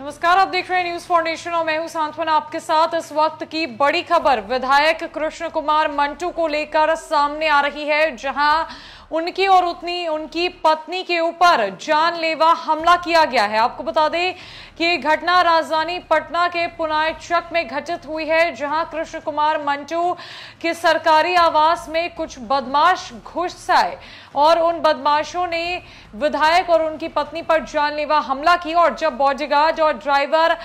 नमस्कार आप देख रहे हैं न्यूज फाउंडेशन और मैं हूं सांत्वना आपके साथ इस वक्त की बड़ी खबर विधायक कृष्ण कुमार मंटू को लेकर सामने आ रही है जहां उनकी और उतनी उनकी पत्नी के ऊपर जानलेवा हमला किया गया है आपको बता दें कि घटना राजधानी पटना के चक में घटित हुई है जहां कृष्ण कुमार मंटू के सरकारी आवास में कुछ बदमाश घुस आए और उन बदमाशों ने विधायक और उनकी पत्नी पर जानलेवा हमला किया और जब बॉडीगार्ड और ड्राइवर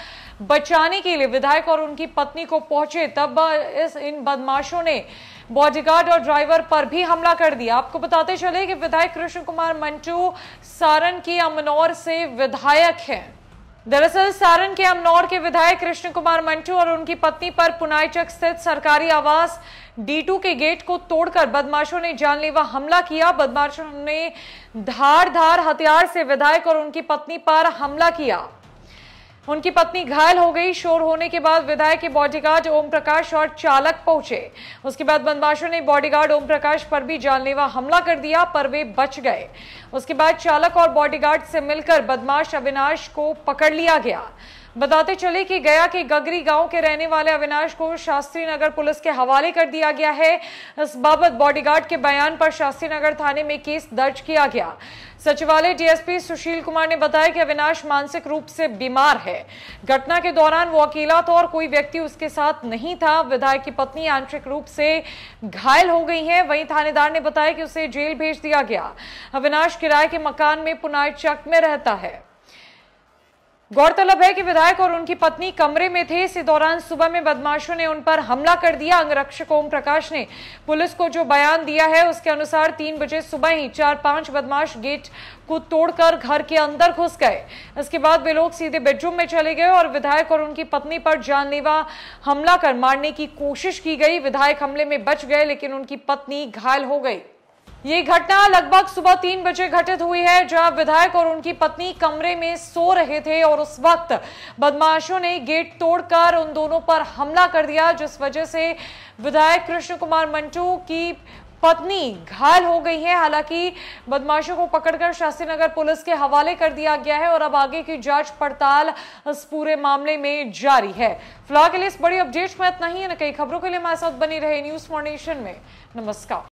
बचाने के लिए विधायक और उनकी पत्नी को पहुंचे तब इस इन बदमाशों ने बॉडीगार्ड और ड्राइवर पर भी हमला कर दिया आपको बताते चले कि विधायक कृष्ण कुमार मंटू सारण की अमनौर से विधायक हैं दरअसल सारण के अमनौर के विधायक कृष्ण कुमार मंटू और उनकी पत्नी पर पुनाईचक स्थित सरकारी आवास डी के गेट को तोड़कर बदमाशों ने जानलेवा हमला किया बदमाशों ने धार धार हथियार से विधायक और उनकी पत्नी पर हमला किया उनकी पत्नी घायल हो गई शोर होने के बाद विधायक के बॉडीगार्ड ओम प्रकाश और चालक पहुंचे उसके बाद बदमाशों ने बॉडीगार्ड ओम प्रकाश पर भी जानलेवा हमला कर दिया पर वे बच गए उसके बाद चालक और बॉडीगार्ड से मिलकर बदमाश अविनाश को पकड़ लिया गया बताते चले कि गया के गगरी गांव के रहने वाले अविनाश को शास्त्री नगर पुलिस के हवाले कर दिया गया है इस बाबत बॉडीगार्ड के बयान पर शास्त्री नगर थाने में केस दर्ज किया गया सचिवालय डीएसपी सुशील कुमार ने बताया कि अविनाश मानसिक रूप से बीमार है घटना के दौरान वो अकेला था और कोई व्यक्ति उसके साथ नहीं था विधायक की पत्नी आंतरिक रूप से घायल हो गई है वहीं थानेदार ने बताया कि उसे जेल भेज दिया गया अविनाश किराए के मकान में पुनाई चक में रहता है गौरतलब है कि विधायक और उनकी पत्नी कमरे में थे इसी दौरान सुबह में बदमाशों ने उन पर हमला कर दिया अंगरक्षक ओम प्रकाश ने पुलिस को जो बयान दिया है उसके अनुसार तीन बजे सुबह ही चार पांच बदमाश गेट को तोड़कर घर के अंदर घुस गए इसके बाद वे लोग सीधे बेडरूम में चले गए और विधायक और उनकी पत्नी पर जानलेवा हमला कर मारने की कोशिश की गई विधायक हमले में बच गए लेकिन उनकी पत्नी घायल हो गई ये घटना लगभग सुबह तीन बजे घटित हुई है जहां विधायक और उनकी पत्नी कमरे में सो रहे थे और उस वक्त बदमाशों ने गेट तोड़कर उन दोनों पर हमला कर दिया जिस वजह से विधायक कृष्ण कुमार मंटू की पत्नी घायल हो गई है हालांकि बदमाशों को पकड़कर शास्त्रीनगर पुलिस के हवाले कर दिया गया है और अब आगे की जांच पड़ताल इस पूरे मामले में जारी है फिलहाल के लिए इस बड़ी अपडेट में इतना ही है न कई खबरों के लिए हमारे साथ बनी रहे न्यूज फॉर नेशन में नमस्कार